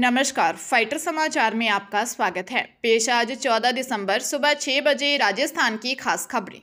नमस्कार फाइटर समाचार में आपका स्वागत है पेश आज 14 दिसंबर सुबह छह बजे राजस्थान की खास खबरें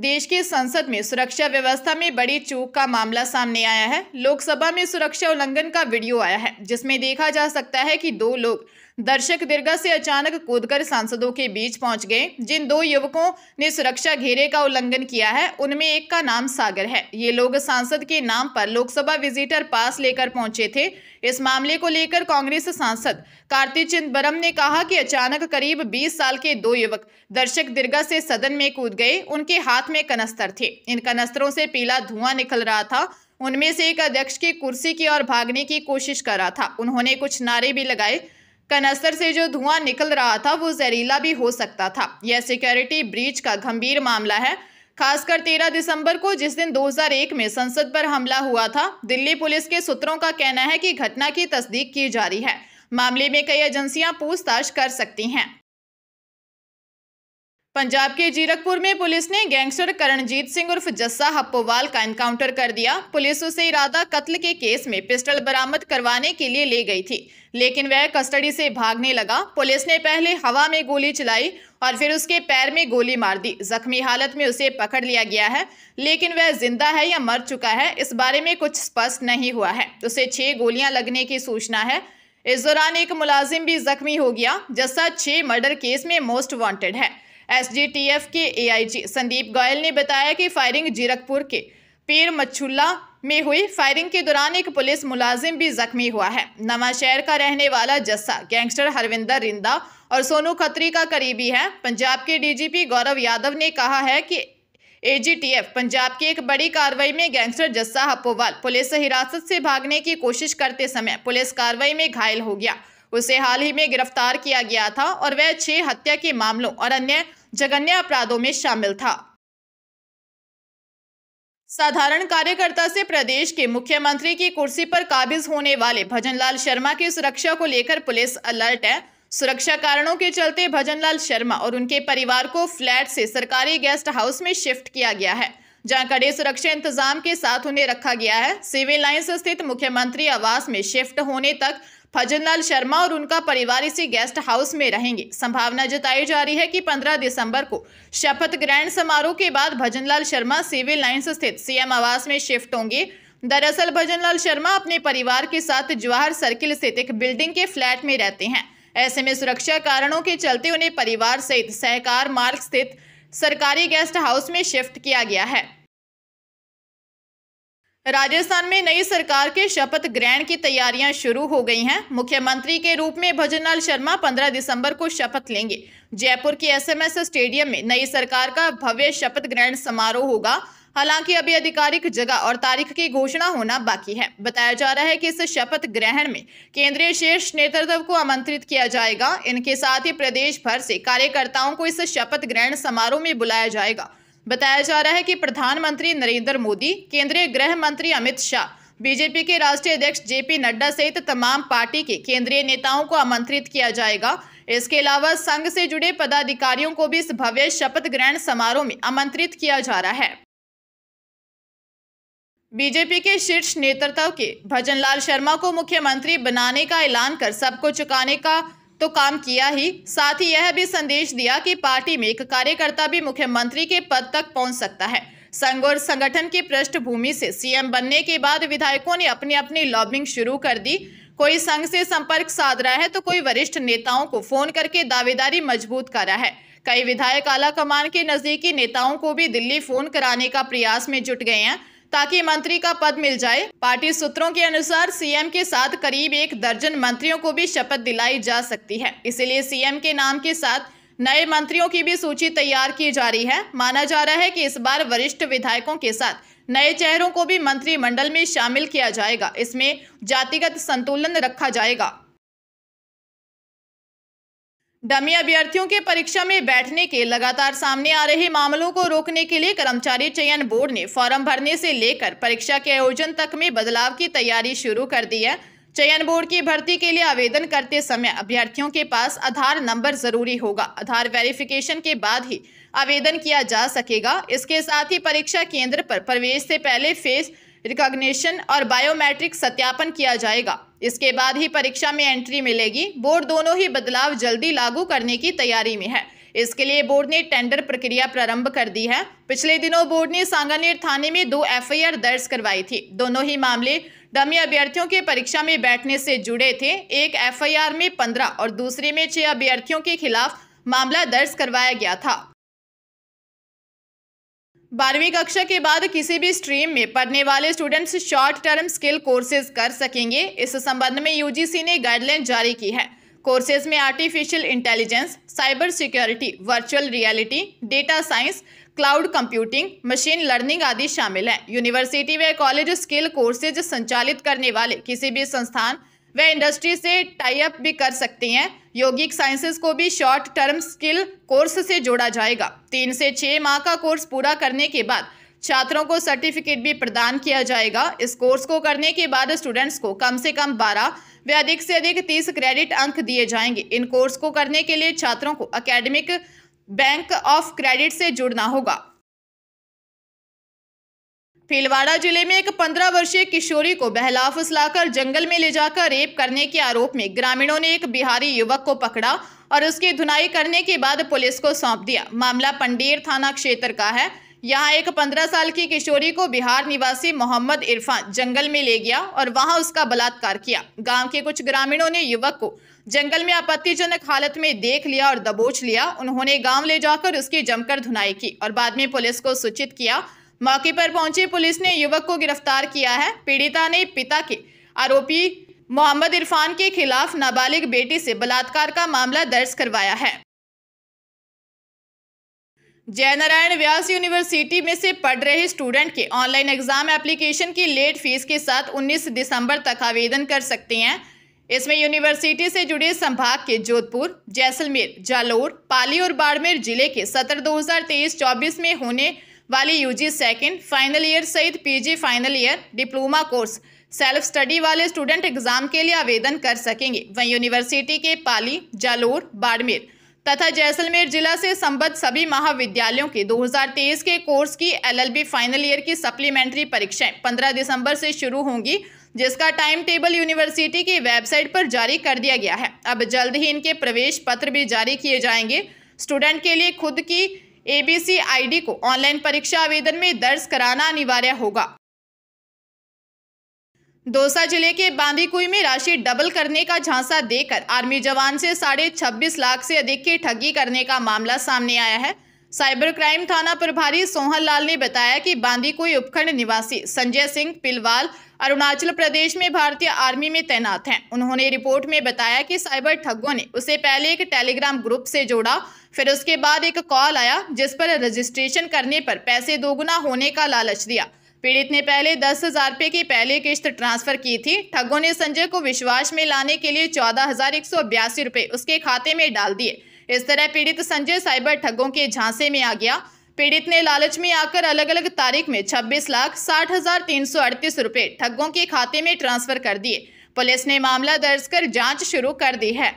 देश के संसद में सुरक्षा व्यवस्था में बड़ी चूक का मामला सामने आया है लोकसभा में सुरक्षा उल्लंघन का वीडियो आया है जिसमें देखा जा सकता है कि दो लोग दर्शक दीर्घा से अचानक कूदकर सांसदों के बीच पहुंच गए जिन दो युवकों ने सुरक्षा घेरे का उल्लंघन किया है उनमें एक का नाम सागर है ये लोग सांसद के नाम पर लोकसभा विजिटर पास लेकर पहुंचे थे इस मामले को लेकर कांग्रेस सांसद कार्तिक चिदम्बरम ने कहा कि अचानक करीब 20 साल के दो युवक दर्शक दीर्घा से सदन में कूद गए उनके हाथ में कनस्तर थे इन कनस्तरों से पीला धुआं निकल रहा था उनमें से एक अध्यक्ष की कुर्सी की ओर भागने की कोशिश कर रहा था उन्होंने कुछ नारे भी लगाए कनस्तर से जो धुआं निकल रहा था वो जहरीला भी हो सकता था यह सिक्योरिटी ब्रीच का गंभीर मामला है खासकर 13 दिसंबर को जिस दिन 2001 में संसद पर हमला हुआ था दिल्ली पुलिस के सूत्रों का कहना है कि घटना की तस्दीक की जा रही है मामले में कई एजेंसियां पूछताछ कर सकती हैं पंजाब के जीरकपुर में पुलिस ने गैंगस्टर करणजीत सिंह उर्फ जस्सा हप्पोवाल का एनकाउंटर कर दिया पुलिस उसे इरादा कत्ल के केस में पिस्टल बरामद करवाने के लिए ले गई थी लेकिन वह कस्टडी से भागने लगा पुलिस ने पहले हवा में गोली चलाई और फिर उसके पैर में गोली मार दी जख्मी हालत में उसे पकड़ लिया गया है लेकिन वह जिंदा है या मर चुका है इस बारे में कुछ स्पष्ट नहीं हुआ है उसे छह गोलियां लगने की सूचना है इस दौरान एक मुलाजिम भी जख्मी हो गया जस्सा छह मर्डर केस में मोस्ट वॉन्टेड है एसडीटीएफ के एआईजी संदीप गोयल ने बताया कि फायरिंग जीरकपुर के पीर मच्छुल्ला में हुई फायरिंग के दौरान एक पुलिस मुलाजिम भी जख्मी हुआ है नवाशहर का रहने वाला जस्सा गैंगस्टर हरविंदर रिंदा और सोनू खत्री का करीबी है पंजाब के डीजीपी गौरव यादव ने कहा है कि एजीटीएफ पंजाब की एक बड़ी कार्रवाई में गैंगस्टर जस्सा हपोवाल पुलिस हिरासत से भागने की कोशिश करते समय पुलिस कार्रवाई में घायल हो गया उसे हाल ही में गिरफ्तार किया गया था और वह छह हत्या के मामलों और अन्य जघन्य अपराधों में शामिल था साधारण कार्यकर्ता से प्रदेश के मुख्यमंत्री की कुर्सी पर काबिज होने वाले भजनलाल शर्मा की सुरक्षा को लेकर पुलिस अलर्ट है सुरक्षा कारणों के चलते भजनलाल शर्मा और उनके परिवार को फ्लैट से सरकारी गेस्ट हाउस में शिफ्ट किया गया है जहां कड़े सुरक्षा इंतजाम के साथ उन्हें रखा गया है सिविल लाइन्स स्थित मुख्यमंत्री आवास में शिफ्ट होने तक फजललाल शर्मा और उनका परिवार इसी गेस्ट हाउस में रहेंगे संभावना जताई जा रही है कि 15 दिसंबर को शपथ ग्रहण समारोह के बाद भजनलाल शर्मा सिविल लाइन्स स्थित सीएम आवास में शिफ्ट होंगे दरअसल भजनलाल शर्मा अपने परिवार के साथ जवाहर सर्किल स्थित एक बिल्डिंग के फ्लैट में रहते हैं ऐसे में सुरक्षा कारणों के चलते उन्हें परिवार सहित सहकार मार्ग स्थित सरकारी गेस्ट हाउस में शिफ्ट किया गया है राजस्थान में नई सरकार के शपथ ग्रहण की तैयारियां शुरू हो गई हैं मुख्यमंत्री के रूप में भजनलाल शर्मा 15 दिसंबर को शपथ लेंगे जयपुर के एसएमएस स्टेडियम में नई सरकार का भव्य शपथ ग्रहण समारोह होगा हालांकि अभी आधिकारिक जगह और तारीख की घोषणा होना बाकी है बताया जा रहा है कि इस शपथ ग्रहण में केंद्रीय शीर्ष नेतृत्व को आमंत्रित किया जाएगा इनके साथ ही प्रदेश भर से कार्यकर्ताओं को इस शपथ ग्रहण समारोह में बुलाया जाएगा बताया जा रहा है कि प्रधानमंत्री नरेंद्र मोदी केंद्रीय गृह मंत्री अमित शाह बीजेपी के राष्ट्रीय अध्यक्ष जे पी नड्डा सहित तमाम पार्टी के केंद्रीय नेताओं को आमंत्रित किया जाएगा इसके अलावा संघ से जुड़े पदाधिकारियों को भी इस भव्य शपथ ग्रहण समारोह में आमंत्रित किया जा रहा है बीजेपी के शीर्ष नेतृत्व के भजनलाल शर्मा को मुख्यमंत्री बनाने का ऐलान कर सबको चुकाने का तो काम किया ही साथ ही यह भी संदेश दिया कि पार्टी में एक कार्यकर्ता भी मुख्यमंत्री के पद तक पहुंच सकता है संघ और संगठन की पृष्ठभूमि से सीएम बनने के बाद विधायकों ने अपनी अपनी लॉबिंग शुरू कर दी कोई संघ से संपर्क साध रहा है तो कोई वरिष्ठ नेताओं को फोन करके दावेदारी मजबूत कर रहा है कई विधायक आला कमान के नजदीकी नेताओं को भी दिल्ली फोन कराने का प्रयास में जुट गए हैं ताकि मंत्री का पद मिल जाए पार्टी सूत्रों के अनुसार सीएम के साथ करीब एक दर्जन मंत्रियों को भी शपथ दिलाई जा सकती है इसीलिए सीएम के नाम के साथ नए मंत्रियों की भी सूची तैयार की जा रही है माना जा रहा है कि इस बार वरिष्ठ विधायकों के साथ नए चेहरों को भी मंत्रिमंडल में शामिल किया जाएगा इसमें जातिगत संतुलन रखा जाएगा डमी अभ्यर्थियों के परीक्षा में बैठने के लगातार सामने आ रहे मामलों को रोकने के लिए कर्मचारी चयन बोर्ड ने फॉर्म भरने से लेकर परीक्षा के आयोजन तक में बदलाव की तैयारी शुरू कर दी है चयन बोर्ड की भर्ती के लिए आवेदन करते समय अभ्यर्थियों के पास आधार नंबर जरूरी होगा आधार वेरिफिकेशन के बाद ही आवेदन किया जा सकेगा इसके साथ ही परीक्षा केंद्र पर प्रवेश से पहले फेस रिकॉग्निशन और बायोमेट्रिक सत्यापन किया जाएगा इसके बाद ही परीक्षा में एंट्री मिलेगी बोर्ड दोनों ही बदलाव जल्दी लागू करने की तैयारी में है इसके लिए बोर्ड ने टेंडर प्रक्रिया प्रारंभ कर दी है पिछले दिनों बोर्ड ने सांगानेर थाने में दो एफआईआर दर्ज करवाई थी दोनों ही मामले डमी अभ्यर्थियों के परीक्षा में बैठने से जुड़े थे एक एफआईआर में पंद्रह और दूसरे में छह अभ्यर्थियों के खिलाफ मामला दर्ज करवाया गया था बारहवीं कक्षा के बाद किसी भी स्ट्रीम में पढ़ने वाले students short term skill courses कर सकेंगे इस संबंध में यूजीसी ने गाइडलाइन जारी की है कोर्सेज में artificial intelligence cyber security virtual reality data science cloud computing machine learning आदि शामिल हैं यूनिवर्सिटी व कॉलेज स्किल कोर्सेज संचालित करने वाले किसी भी संस्थान वह इंडस्ट्री से टाइप भी कर सकते हैं यौगिक साइंसेज को भी शॉर्ट टर्म स्किल कोर्स से जोड़ा जाएगा तीन से छः माह का कोर्स पूरा करने के बाद छात्रों को सर्टिफिकेट भी प्रदान किया जाएगा इस कोर्स को करने के बाद स्टूडेंट्स को कम से कम बारह व अधिक से अधिक तीस क्रेडिट अंक दिए जाएंगे इन कोर्स को करने के लिए छात्रों को अकेडमिक बैंक ऑफ क्रेडिट से जुड़ना होगा भीलवाड़ा जिले में एक पंद्रह वर्षीय किशोरी को बहला फुसलाकर जंगल में ले जाकर रेप करने के आरोप में ग्रामीणों ने एक बिहारी युवक को पकड़ा और उसकी धुनाई करने के बाद पुलिस को सौंप दिया मामला पंडेर थाना क्षेत्र का है यहाँ एक पंद्रह साल की किशोरी को बिहार निवासी मोहम्मद इरफान जंगल में ले गया और वहां उसका बलात्कार किया गांव के कुछ ग्रामीणों ने युवक को जंगल में आपत्तिजनक हालत में देख लिया और दबोच लिया उन्होंने गांव ले जाकर उसकी जमकर धुनाई की और बाद में पुलिस को सूचित किया मौके पर पहुंची पुलिस ने युवक को गिरफ्तार किया है पीड़िता ने पिता के आरोपी मोहम्मद इरफान के खिलाफ नाबालिग बेटी से बलात्कार का मामला दर्ज करवाया है जयनारायण व्यास यूनिवर्सिटी में से पढ़ रहे स्टूडेंट के ऑनलाइन एग्जाम एप्लीकेशन की लेट फीस के साथ 19 दिसंबर तक आवेदन कर सकते हैं इसमें यूनिवर्सिटी से जुड़े संभाग के जोधपुर जैसलमेर जालोर पाली और बाड़मेर जिले के सत्र 2023-24 में होने वाली यूजी सेकंड फाइनल ईयर सहित PG final year diploma course self study वाले स्टूडेंट एग्जाम के लिए आवेदन कर सकेंगे वहीं यूनिवर्सिटी के पाली जालोर बाड़मेर तथा जैसलमेर जिला से संबद्ध सभी महाविद्यालयों के 2023 के कोर्स की एलएलबी फाइनल ईयर की सप्लीमेंट्री परीक्षाएं 15 दिसंबर से शुरू होंगी जिसका टाइम टेबल यूनिवर्सिटी की वेबसाइट पर जारी कर दिया गया है अब जल्द ही इनके प्रवेश पत्र भी जारी किए जाएंगे स्टूडेंट के लिए खुद की एबीसी आईडी को ऑनलाइन परीक्षा आवेदन में दर्ज कराना अनिवार्य होगा दौसा जिले के बांदीकुई में राशि डबल करने का झांसा देकर आर्मी जवान से साढ़े छब्बीस लाख से अधिक की ठगी करने का मामला सामने आया है साइबर क्राइम थाना प्रभारी सोहन लाल ने बताया कि बांदीकुई उपखंड निवासी संजय सिंह पिलवाल अरुणाचल प्रदेश में भारतीय आर्मी में तैनात हैं उन्होंने रिपोर्ट में बताया कि साइबर ठगों ने उसे पहले एक टेलीग्राम ग्रुप से जोड़ा फिर उसके बाद एक कॉल आया जिस पर रजिस्ट्रेशन करने पर पैसे दोगुना होने का लालच दिया पीड़ित ने पहले दस हजार रुपये की पहली किश्त ट्रांसफर की थी ठगों ने संजय को विश्वास में लाने के लिए चौदह हजार एक सौ बयासी रुपये उसके खाते में डाल दिए इस तरह पीड़ित संजय साइबर ठगों के झांसे में आ गया पीड़ित ने लालच में आकर अलग अलग तारीख में छब्बीस लाख साठ हजार तीन सौ अड़तीस रुपये ठगों के खाते में ट्रांसफर कर दिए पुलिस ने मामला दर्ज कर जांच शुरू कर दी है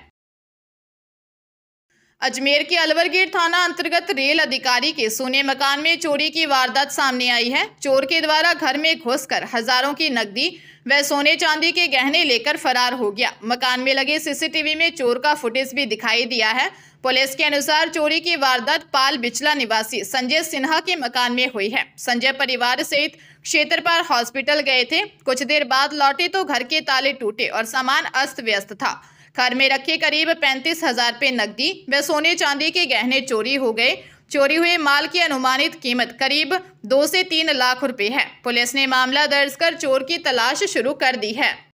अजमेर के अलवर गेट थाना अंतर्गत रेल अधिकारी के सोने मकान में चोरी की वारदात सामने आई है चोर के द्वारा घर में घुसकर हजारों की नकदी वह सोने चांदी के गहने लेकर फरार हो गया मकान में लगे सीसीटीवी में चोर का फुटेज भी दिखाई दिया है पुलिस के अनुसार चोरी की वारदात पाल बिचला निवासी संजय सिन्हा के मकान में हुई है संजय परिवार सहित क्षेत्र पर हॉस्पिटल गए थे कुछ देर बाद लौटे तो घर के ताले टूटे और सामान अस्त व्यस्त था घर में रखे करीब पैंतीस हजार रुपये नकदी व सोने चांदी के गहने चोरी हो गए चोरी हुए माल की अनुमानित कीमत करीब दो से तीन लाख रुपए है पुलिस ने मामला दर्ज कर चोर की तलाश शुरू कर दी है